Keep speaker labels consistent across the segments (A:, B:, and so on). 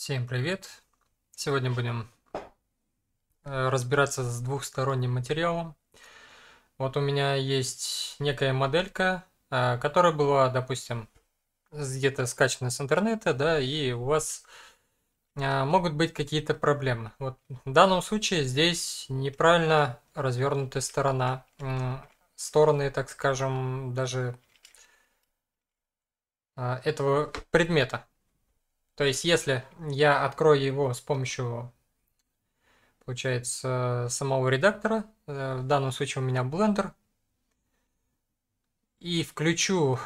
A: Всем привет! Сегодня будем э, разбираться с двухсторонним материалом. Вот у меня есть некая моделька, э, которая была, допустим, где-то скачана с интернета, да, и у вас э, могут быть какие-то проблемы. Вот в данном случае здесь неправильно развернутая сторона. Стороны, так скажем, даже этого предмета. То есть, если я открою его с помощью, получается, самого редактора, э, в данном случае у меня Blender, и включу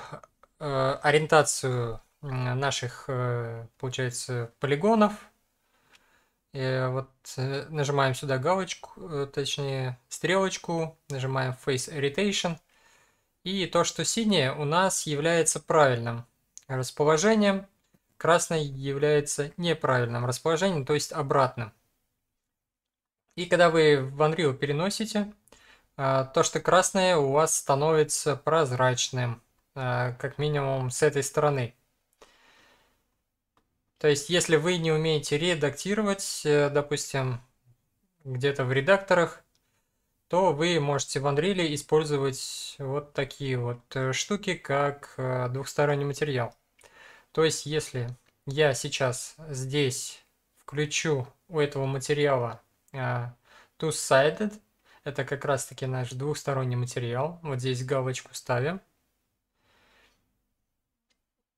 A: э, ориентацию наших, э, получается, полигонов, и вот нажимаем сюда галочку, точнее стрелочку, нажимаем Face Irritation. И то, что синее, у нас является правильным расположением красный является неправильным расположением, то есть обратным. И когда вы в Unreal переносите, а, то, что красное у вас становится прозрачным, а, как минимум с этой стороны. То есть, если вы не умеете редактировать, э, допустим, где-то в редакторах, то вы можете в Unreal использовать вот такие вот э, штуки, как э, двухсторонний материал. То есть, если я сейчас здесь включу у этого материала э, two-sided, это как раз-таки наш двухсторонний материал. Вот здесь галочку ставим.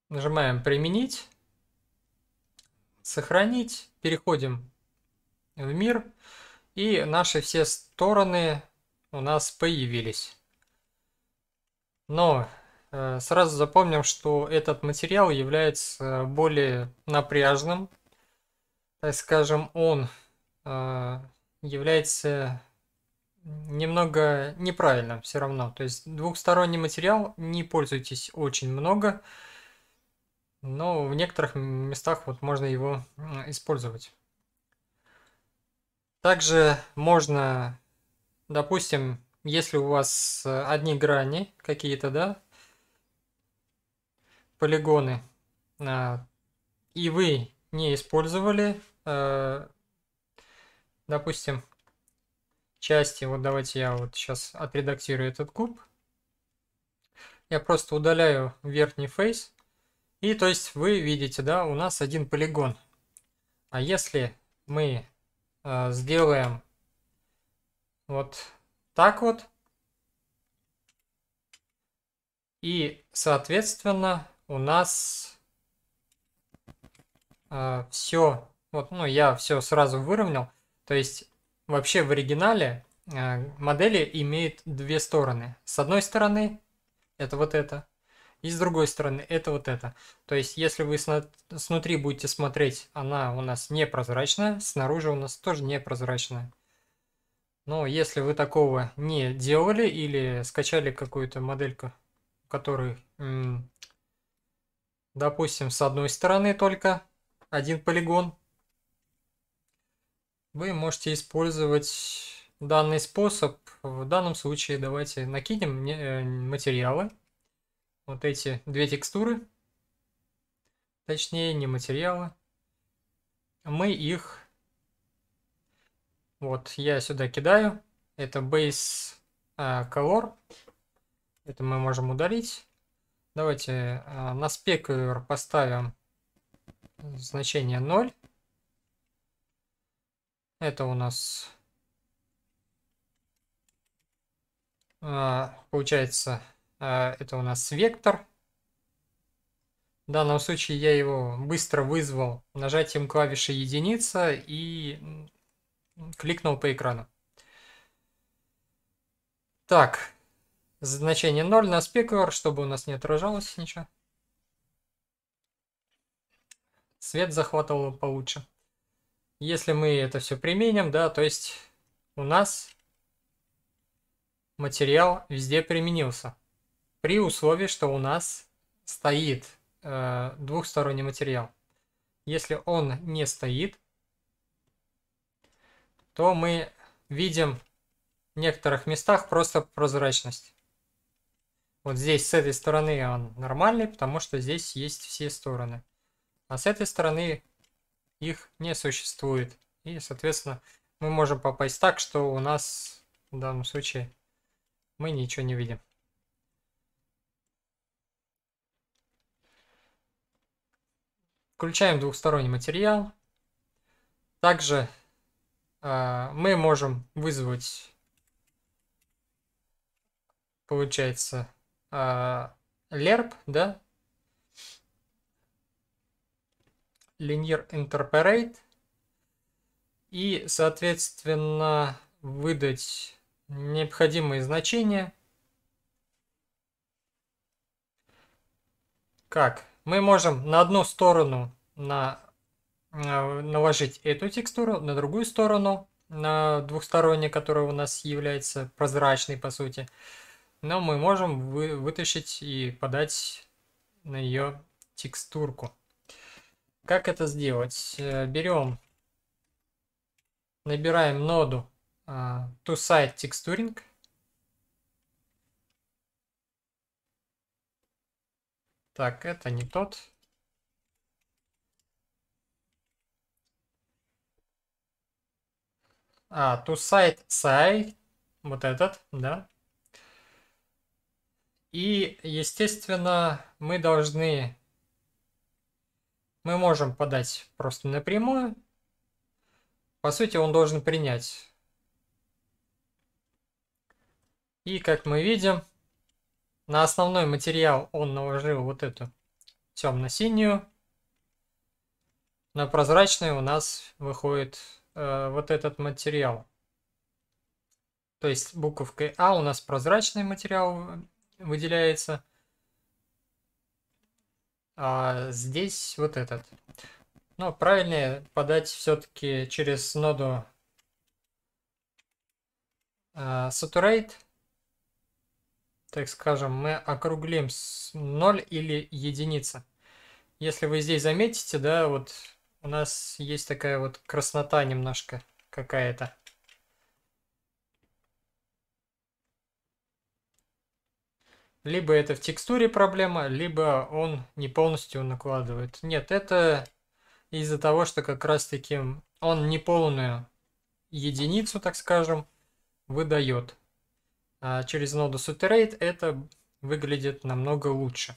A: Нажимаем «Применить», «Сохранить», переходим в «Мир», и наши все стороны у нас появились. Но Э, сразу запомним, что этот материал является э, более напряжным. Так скажем, он э, является немного неправильным все равно. То есть двухсторонний материал не пользуйтесь очень много, но в некоторых местах вот можно его использовать. Также можно, допустим, если у вас одни грани какие-то, да, полигоны, а, и вы не использовали, а, допустим, части, вот давайте я вот сейчас отредактирую этот куб, я просто удаляю верхний фейс, и то есть вы видите, да, у нас один полигон. А если мы э, сделаем вот так вот, и, соответственно, у нас э, а, все, вот, ну, я все сразу выровнял. То есть вообще в оригинале э, модели имеют две стороны. С одной стороны это вот это, и с другой стороны это вот это. То есть если вы сна- снутри будете смотреть, она у нас непрозрачная, снаружи у нас тоже непрозрачная. Но если вы такого не делали или скачали какую-то модельку, которой допустим, с одной стороны только один полигон, вы можете использовать данный способ. В данном случае давайте накинем э, материалы. Вот эти две текстуры. Точнее, не материалы. Мы их... Вот, я сюда кидаю. Это base э, color. Это мы можем удалить. Давайте э, на спекулер поставим значение 0. Это у нас э, получается, э, это у нас вектор. В данном случае я его быстро вызвал нажатием клавиши единица и кликнул по экрану. Так, Значение 0 на спекулар, чтобы у нас не отражалось ничего. Свет захватывало получше. Если мы это все применим, да, то есть у нас материал везде применился. При условии, что у нас стоит э, двухсторонний материал. Если он не стоит, то мы видим в некоторых местах просто прозрачность. Вот здесь с этой стороны он нормальный, потому что здесь есть все стороны. А с этой стороны их не существует. И, соответственно, мы можем попасть так, что у нас в данном случае мы ничего не видим. Включаем двухсторонний материал. Также э, мы можем вызвать, получается, LERP, а, да, Linear Interpolate, и, соответственно, выдать необходимые значения. Как? Мы можем на одну сторону на, э, наложить эту текстуру, на другую сторону, на двухсторонней, которая у нас является прозрачной, по сути, но мы можем вы, вытащить и подать на ее текстурку. Как это сделать? Э, Берем, набираем ноду uh, to site texturing. Так, это не тот. А, to site site, вот этот, да. И, естественно, мы должны... Мы можем подать просто напрямую. По сути, он должен принять. И, как мы видим, на основной материал он наложил вот эту темно-синюю. На прозрачный у нас выходит э, вот этот материал. То есть буковкой А у нас прозрачный материал выделяется. А здесь вот этот. Но правильнее подать все-таки через ноду а, Saturate. Так скажем, мы округлим с 0 или единица. Если вы здесь заметите, да, вот у нас есть такая вот краснота немножко какая-то. Либо это в текстуре проблема, либо он не полностью накладывает. Нет, это из-за того, что как раз-таки он не полную единицу, так скажем, выдает. А через ноду Suterate это выглядит намного лучше.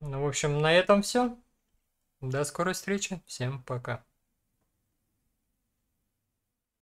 A: Ну, в общем, на этом все. До скорой встречи. Всем пока.